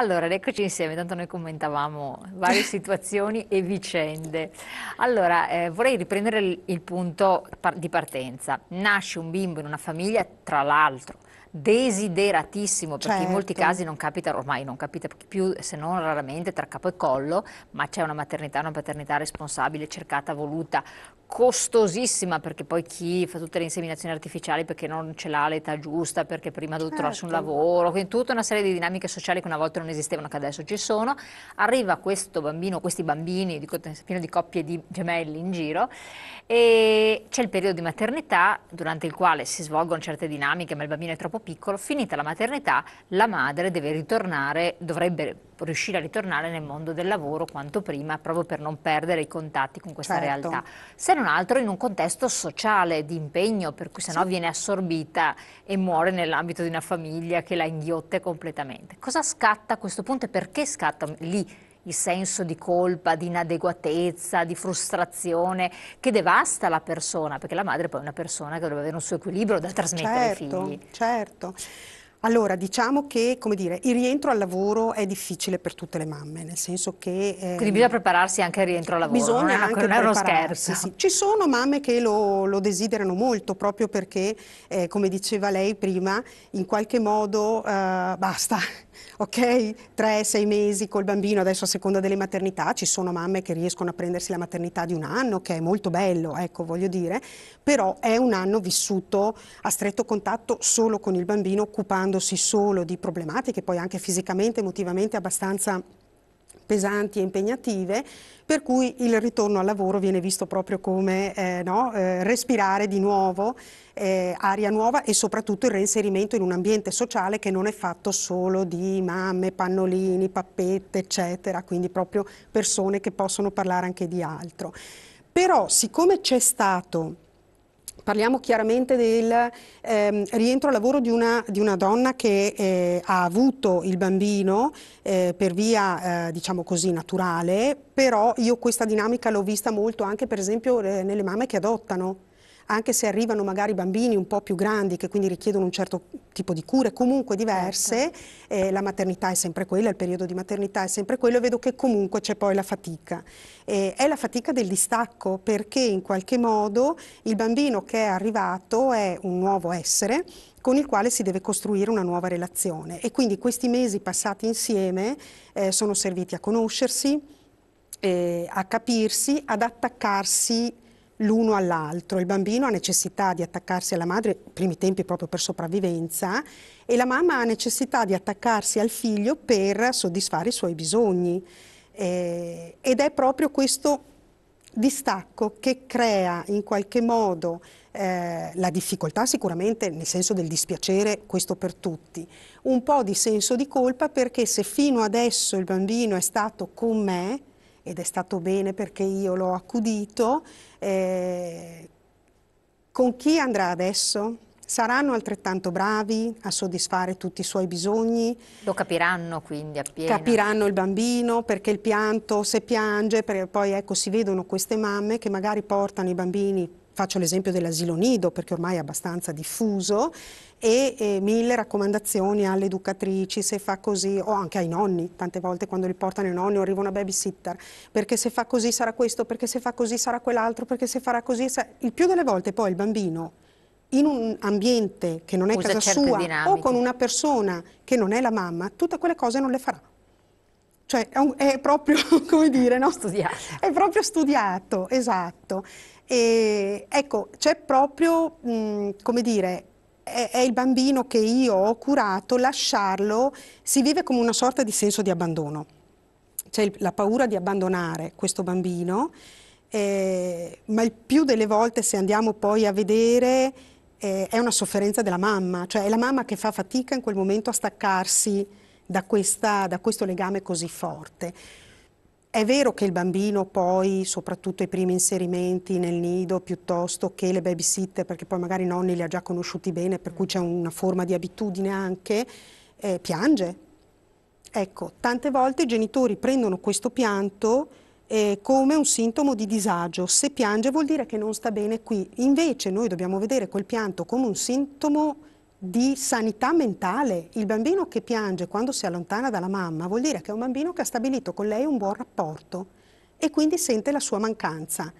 Allora, eccoci insieme, tanto noi commentavamo varie situazioni e vicende. Allora, eh, vorrei riprendere il, il punto par di partenza. Nasce un bimbo in una famiglia, tra l'altro, desideratissimo, perché certo. in molti certo. casi non capita, ormai non capita più se non raramente tra capo e collo, ma c'è una maternità, una paternità responsabile, cercata, voluta, costosissima perché poi chi fa tutte le inseminazioni artificiali perché non ce l'ha l'età giusta, perché prima deve certo. trovarsi un lavoro, quindi tutta una serie di dinamiche sociali che una volta non esistevano che adesso ci sono, arriva questo bambino, questi bambini, dico, pieno di coppie di gemelli in giro e c'è il periodo di maternità durante il quale si svolgono certe dinamiche ma il bambino è troppo piccolo, finita la maternità la madre deve ritornare, dovrebbe riuscire a ritornare nel mondo del lavoro quanto prima, proprio per non perdere i contatti con questa certo. realtà. Se non altro in un contesto sociale di impegno, per cui sennò sì. viene assorbita e muore nell'ambito di una famiglia che la inghiotte completamente. Cosa scatta a questo punto e perché scatta lì? il senso di colpa, di inadeguatezza, di frustrazione che devasta la persona, perché la madre poi è una persona che dovrebbe avere un suo equilibrio da trasmettere certo, ai figli. Certo, certo. Allora, diciamo che dire, il rientro al lavoro è difficile per tutte le mamme, nel senso che... Ehm, Quindi bisogna prepararsi anche al rientro al lavoro, bisogna non, anche non è uno scherzo. Sì. Ci sono mamme che lo, lo desiderano molto, proprio perché, eh, come diceva lei prima, in qualche modo eh, basta, ok? Tre, sei mesi col bambino, adesso a seconda delle maternità, ci sono mamme che riescono a prendersi la maternità di un anno, che è molto bello, ecco, voglio dire, però è un anno vissuto a stretto contatto solo con il bambino, occupandosi solo di problematiche, poi anche fisicamente, emotivamente abbastanza pesanti e impegnative, per cui il ritorno al lavoro viene visto proprio come eh, no, eh, respirare di nuovo eh, aria nuova e soprattutto il reinserimento in un ambiente sociale che non è fatto solo di mamme, pannolini, pappette, eccetera, quindi proprio persone che possono parlare anche di altro. Però siccome c'è stato Parliamo chiaramente del ehm, rientro al lavoro di una, di una donna che eh, ha avuto il bambino eh, per via, eh, diciamo così, naturale, però io questa dinamica l'ho vista molto anche per esempio eh, nelle mamme che adottano anche se arrivano magari bambini un po' più grandi che quindi richiedono un certo tipo di cure comunque diverse, certo. eh, la maternità è sempre quella, il periodo di maternità è sempre quello vedo che comunque c'è poi la fatica. Eh, è la fatica del distacco perché in qualche modo il bambino che è arrivato è un nuovo essere con il quale si deve costruire una nuova relazione e quindi questi mesi passati insieme eh, sono serviti a conoscersi, eh, a capirsi, ad attaccarsi l'uno all'altro. Il bambino ha necessità di attaccarsi alla madre, primi tempi proprio per sopravvivenza, e la mamma ha necessità di attaccarsi al figlio per soddisfare i suoi bisogni. Eh, ed è proprio questo distacco che crea in qualche modo eh, la difficoltà sicuramente nel senso del dispiacere, questo per tutti, un po' di senso di colpa perché se fino adesso il bambino è stato con me, ed è stato bene perché io l'ho accudito. Eh, con chi andrà adesso? Saranno altrettanto bravi a soddisfare tutti i suoi bisogni. Lo capiranno quindi appieno. Capiranno il bambino perché il pianto, se piange, poi ecco si vedono queste mamme che magari portano i bambini Faccio l'esempio dell'asilo nido perché ormai è abbastanza diffuso e, e mille raccomandazioni alle educatrici se fa così o anche ai nonni, tante volte quando li portano i nonni o arriva una babysitter perché se fa così sarà questo, perché se fa così sarà quell'altro, perché se farà così sarà... il più delle volte poi il bambino in un ambiente che non è Usa casa sua dinamiche. o con una persona che non è la mamma, tutte quelle cose non le farà. Cioè è, un, è proprio, come dire, no? studiato. È proprio studiato, esatto. E, ecco, c'è proprio, mh, come dire, è, è, il bambino che io ho curato, lasciarlo si vive come una sorta di senso di abbandono. C'è il, la paura di abbandonare questo bambino, eh, ma il più delle volte se andiamo poi a vedere eh, è una sofferenza della mamma, cioè è la mamma che fa fatica in quel momento a staccarsi da, questa, da questo legame così forte. È vero che il bambino poi, soprattutto i primi inserimenti nel nido, piuttosto che le babysitter, perché poi magari i nonni li ha già conosciuti bene, per cui mm. c'è una forma di abitudine anche, eh, piange. Ecco, tante volte i genitori prendono questo pianto eh, come un sintomo di disagio. Se piange vuol dire che non sta bene qui. Invece noi dobbiamo vedere quel pianto come un sintomo di di sanità mentale. Il bambino che piange quando si allontana dalla mamma vuol dire che è un bambino che ha stabilito con lei un buon rapporto e quindi sente la sua mancanza.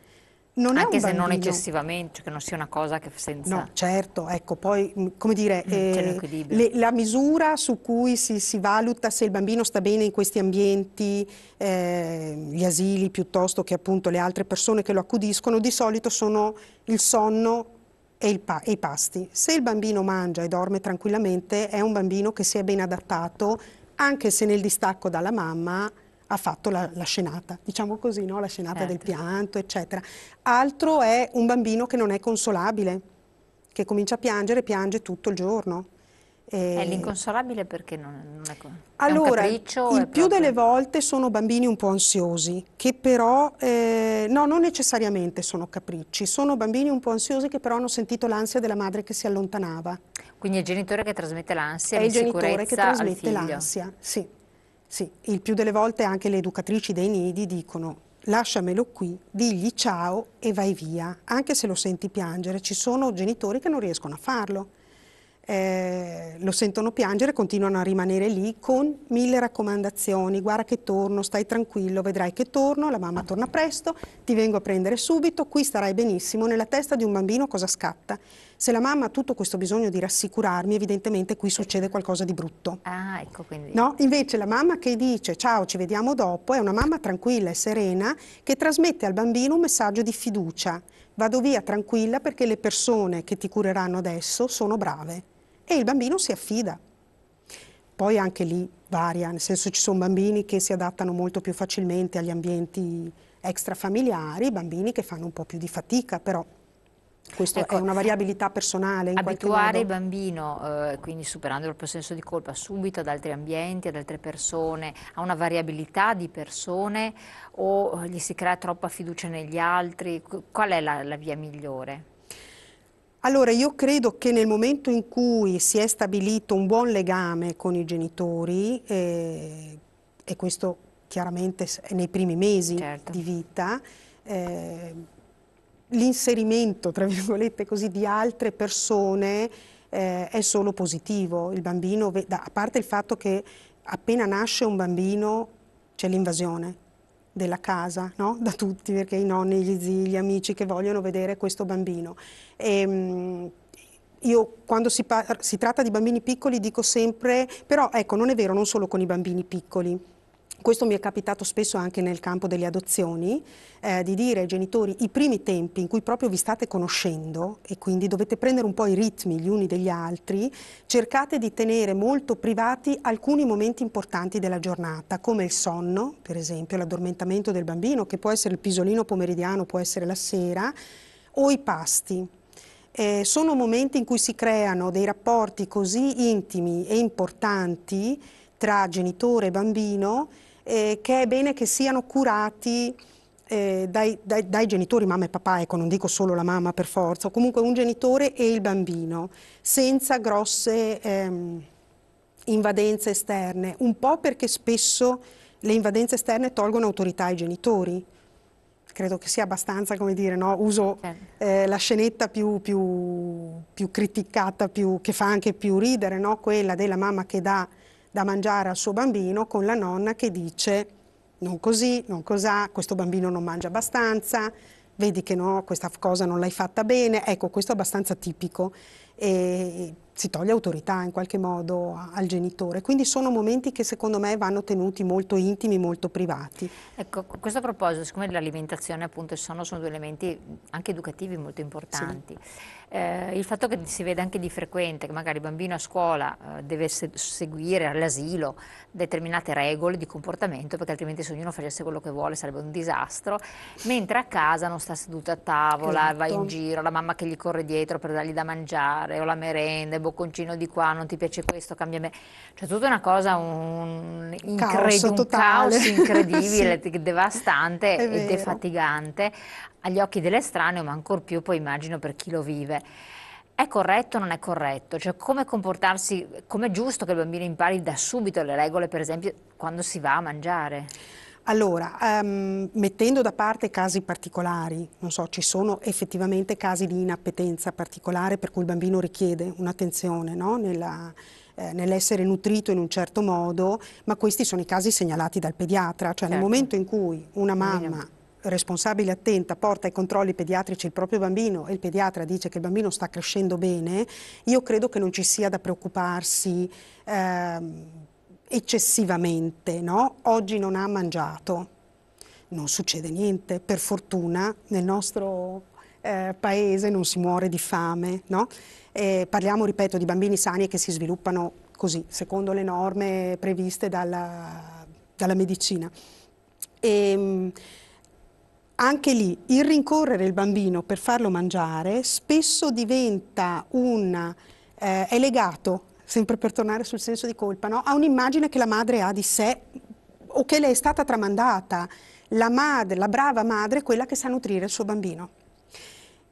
Non Anche se non eccessivamente, cioè che non sia una cosa che senza... No, certo, ecco, poi, mm, come dire, mm, eh, le, la misura su cui si, si, valuta se il bambino sta bene in questi ambienti, eh, gli asili piuttosto che appunto le altre persone che lo accudiscono, di solito sono il sonno, e, pa e i pasti. Se il bambino mangia e dorme tranquillamente è un bambino che si è ben adattato anche se nel distacco dalla mamma ha fatto la, la, scenata, diciamo così, no? la scenata certo. del pianto, eccetera. Altro è un bambino che non è consolabile, che comincia a piangere, piange tutto il giorno è eh, l'inconsolabile perché non, non è Allora, il più proprio... delle volte sono bambini un po' ansiosi, che però, eh, no, non necessariamente sono capricci, sono bambini un po' ansiosi che però hanno sentito l'ansia della madre che si allontanava. Quindi è il genitore che trasmette l'ansia È il genitore che trasmette l'ansia, sì. sì. Il più delle volte anche le educatrici dei nidi dicono lasciamelo qui, digli ciao e vai via, anche se lo senti piangere. Ci sono genitori che non riescono a farlo eh, lo sentono piangere, continuano a rimanere lì con mille raccomandazioni, guarda che torno, stai tranquillo, vedrai che torno, la mamma torna presto, ti vengo a prendere subito, qui starai benissimo, nella testa di un bambino cosa scatta? Se la mamma ha tutto questo bisogno di rassicurarmi, evidentemente qui succede qualcosa di brutto. Ah, ecco quindi. No? Invece la mamma che dice ciao, ci vediamo dopo, è una mamma tranquilla e serena che trasmette al bambino un messaggio di fiducia. Vado via tranquilla perché le persone che ti cureranno adesso sono brave e il bambino si affida. Poi anche lì varia, nel senso ci sono bambini che si adattano molto più facilmente agli ambienti extrafamiliari, bambini che fanno un po' più di fatica, però questa ecco, è una variabilità personale. In abituare il bambino, eh, quindi superando il proprio senso di colpa, subito ad altri ambienti, ad altre persone, a una variabilità di persone o gli si crea troppa fiducia negli altri? Qual è la, la via migliore? Allora, io credo che nel momento in cui si è stabilito un buon legame con i genitori, eh, e questo chiaramente è nei primi mesi certo. di vita, eh, l'inserimento, tra virgolette così, di altre persone eh, è solo positivo. Il bambino, a parte il fatto che appena nasce un bambino c'è l'invasione, della casa, no? da tutti, perché i nonni, gli zii, gli amici che vogliono vedere questo bambino. E, ehm, io quando si, si tratta di bambini piccoli dico sempre, però ecco, non è vero non solo con i bambini piccoli, questo mi è capitato spesso anche nel campo delle adozioni, eh, di dire ai genitori i primi tempi in cui proprio vi state conoscendo e quindi dovete prendere un po' i ritmi gli uni degli altri, cercate di tenere molto privati alcuni momenti importanti della giornata, come il sonno, per esempio l'addormentamento del bambino, che può essere il pisolino pomeridiano, può essere la sera, o i pasti. Eh, sono momenti in cui si creano dei rapporti così intimi e importanti tra genitore e bambino eh, che è bene che siano curati eh, dai, dai, dai, genitori, mamma e papà, ecco, non dico solo la mamma per forza, o comunque un genitore e il bambino, senza grosse ehm, invadenze esterne, un po' perché spesso le invadenze esterne tolgono autorità ai genitori. Credo che sia abbastanza, come dire, no? uso certo. eh, la scenetta più, più, più criticata, più, che fa anche più ridere, no? quella della mamma che dà da mangiare al suo bambino con la nonna che dice non così, non cos'ha, questo bambino non mangia abbastanza, vedi che no, questa cosa non l'hai fatta bene, ecco questo è abbastanza tipico. E si toglie autorità in qualche modo al genitore. Quindi sono momenti che secondo me vanno tenuti molto intimi, molto privati. Ecco, a questo proposito, siccome l'alimentazione appunto e il sonno sono due elementi anche educativi molto importanti, sì. eh, il fatto che si veda anche di frequente che magari il bambino a scuola eh, deve se seguire all'asilo determinate regole di comportamento perché altrimenti se ognuno facesse quello che vuole sarebbe un disastro, mentre a casa non sta seduto a tavola, esatto. va in giro, la mamma che gli corre dietro per dargli da mangiare o la merenda, boh, bocconcino di qua, non ti piace questo, cambia me. C'è cioè, tutta una cosa, un, incred- un caos incredibile, sì. devastante È e vero. defatigante agli occhi dell'estraneo, ma ancor più poi immagino per chi lo vive è corretto o non è corretto? Cioè come comportarsi, come è giusto che il bambino impari da subito le regole, per esempio, quando si va a mangiare? Allora, um, mettendo da parte casi particolari, non so, ci sono effettivamente casi di inappetenza particolare per cui il bambino richiede un'attenzione no? Nella, eh, nell'essere nutrito in un certo modo, ma questi sono i casi segnalati dal pediatra, cioè certo. nel momento in cui una mamma responsabile attenta porta ai controlli pediatrici il proprio bambino e il pediatra dice che il bambino sta crescendo bene, io credo che non ci sia da preoccuparsi eh, eccessivamente, no? Oggi non ha mangiato. Non succede niente, per fortuna nel nostro eh, paese non si muore di fame, no? eh, parliamo, ripeto, di bambini sani che si sviluppano così, secondo le norme previste dalla, dalla medicina. E, ehm, anche lì il rincorrere il bambino per farlo mangiare spesso diventa un, eh, è legato sempre per tornare sul senso di colpa, no? ha un'immagine che la madre ha di sé o che le è stata tramandata. La madre, la brava madre, è quella che sa nutrire il suo bambino.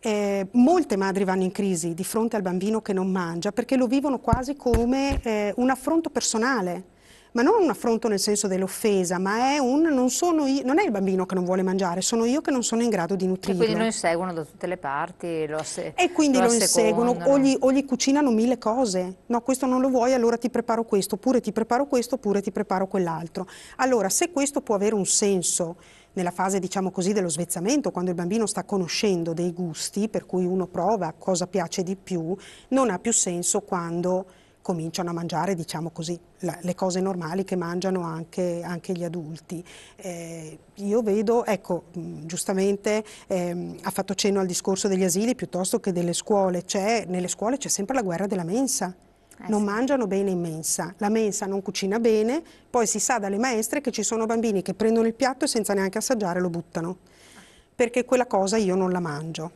Eh, molte madri vanno in crisi di fronte al bambino che non mangia perché lo vivono quasi come eh, un affronto personale ma non un affronto nel senso dell'offesa, ma è un non, sono io, non è il bambino che non vuole mangiare, sono io che non sono in grado di nutrirlo. E quindi lo inseguono da tutte le parti. Lo e quindi lo, lo inseguono o gli, o gli, cucinano mille cose. No, questo non lo vuoi, allora ti preparo questo, oppure ti preparo questo, oppure ti preparo quell'altro. Allora, se questo può avere un senso nella fase, diciamo così, dello svezzamento, quando il bambino sta conoscendo dei gusti, per cui uno prova cosa piace di più, non ha più senso quando cominciano a mangiare, diciamo così, la, le cose normali che mangiano anche, anche gli adulti. Eh, io vedo, ecco, mm, giustamente ehm, ha fatto cenno al discorso degli asili piuttosto che delle scuole. nelle scuole c'è sempre la guerra della mensa. Eh, non mangiano bene in mensa, la mensa non cucina bene, poi si sa dalle maestre che ci sono bambini che prendono il piatto e senza neanche assaggiare lo buttano, perché quella cosa io non la mangio.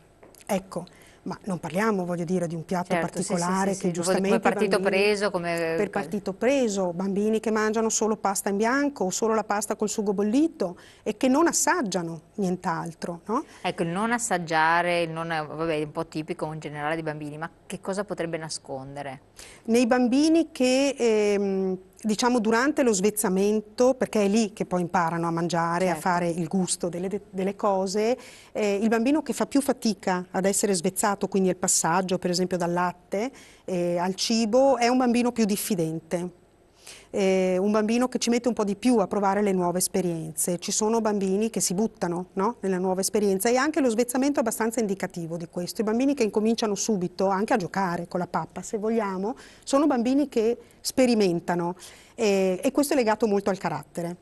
Ecco, ma non parliamo, voglio dire, di un piatto certo, particolare sì, sì, sì, che giustamente... Come partito preso, come... Per partito preso, bambini che mangiano solo pasta in bianco o solo la pasta col sugo bollito e che non assaggiano nient'altro, no? Ecco, il non assaggiare, il non, vabbè, è un po' tipico in generale di bambini, ma che cosa potrebbe nascondere? Nei bambini che... Ehm, diciamo durante lo svezzamento, perché è lì che poi imparano a mangiare, certo. a fare il gusto delle, delle cose, eh, il bambino che fa più fatica ad essere svezzato, quindi il passaggio per esempio dal latte eh, al cibo, è un bambino più diffidente eh, un bambino che ci mette un po' di più a provare le nuove esperienze. Ci sono bambini che si buttano no? nella nuova esperienza e anche lo svezzamento è abbastanza indicativo di questo. I bambini che incominciano subito anche a giocare con la pappa, se vogliamo, sono bambini che sperimentano eh, e questo è legato molto al carattere.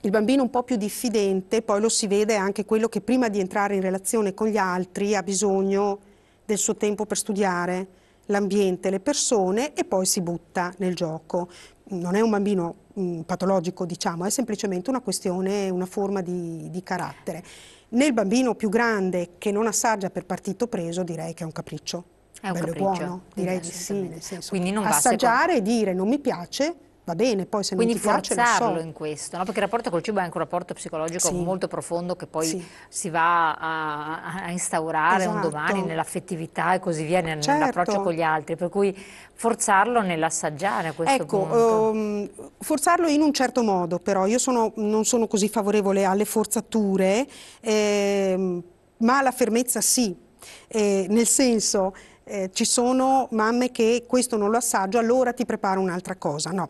Il bambino un po' più diffidente, poi lo si vede anche quello che prima di entrare in relazione con gli altri ha bisogno del suo tempo per studiare l'ambiente, le persone e poi si butta nel gioco non è un bambino mh, mm, patologico, diciamo, è semplicemente una questione, una forma di, di carattere. Nel bambino più grande che non assaggia per partito preso direi che è un capriccio. È un Bello capriccio. buono, direi di sì, nel senso. Quindi non va Assaggiare e dire non mi piace va bene, poi se Quindi non ti piace lo so. in questo, no? perché il rapporto col cibo è anche un rapporto psicologico sì. molto profondo che poi sì. si va a, a instaurare esatto. un domani nell'affettività e così via, certo. nell'approccio certo. con gli altri, per cui forzarlo nell'assaggiare a questo ecco, punto. Um, forzarlo in un certo modo però, io sono, non sono così favorevole alle forzature, eh, ma alla fermezza sì, eh, nel senso... Eh, ci sono mamme che questo non lo assaggio, allora ti preparo un'altra cosa. No,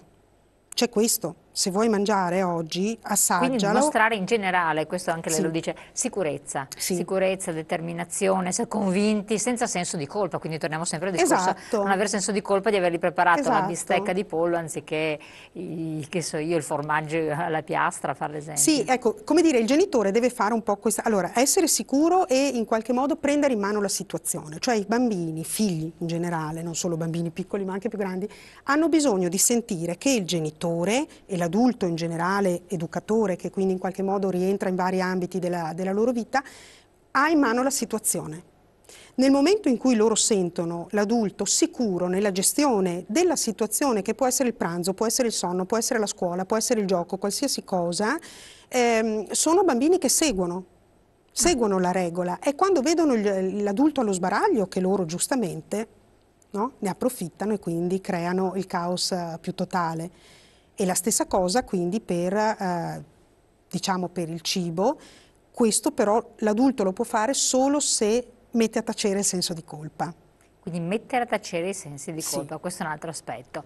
c'è questo se vuoi mangiare oggi, assaggialo. Quindi mostrare in generale, questo anche lei sì. lo dice, sicurezza, sì. sicurezza, determinazione, essere convinti, senza senso di colpa, quindi torniamo sempre al discorso, esatto. non avere senso di colpa di avergli preparato esatto. la bistecca di pollo anziché, i, che so io, il formaggio alla piastra, per esempio. Sì, ecco, come dire, il genitore deve fare un po' questa, allora, essere sicuro e in qualche modo prendere in mano la situazione, cioè i bambini, figli in generale, non solo bambini piccoli ma anche più grandi, hanno bisogno di sentire che il genitore e la dell'adulto in generale, educatore, che quindi in qualche modo rientra in vari ambiti della, della loro vita, ha in mano la situazione. Nel momento in cui loro sentono l'adulto sicuro nella gestione della situazione, che può essere il pranzo, può essere il sonno, può essere la scuola, può essere il gioco, qualsiasi cosa, ehm, sono bambini che seguono, seguono la regola. È quando vedono l'adulto allo sbaraglio che loro giustamente no, ne approfittano e quindi creano il caos eh, più totale. E la stessa cosa quindi per, eh, diciamo per il cibo, questo però l'adulto lo può fare solo se mette a tacere il senso di colpa. Quindi mettere a tacere i sensi di colpa, sì. questo è un altro aspetto.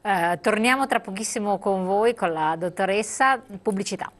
Eh, torniamo tra pochissimo con voi, con la dottoressa, pubblicità.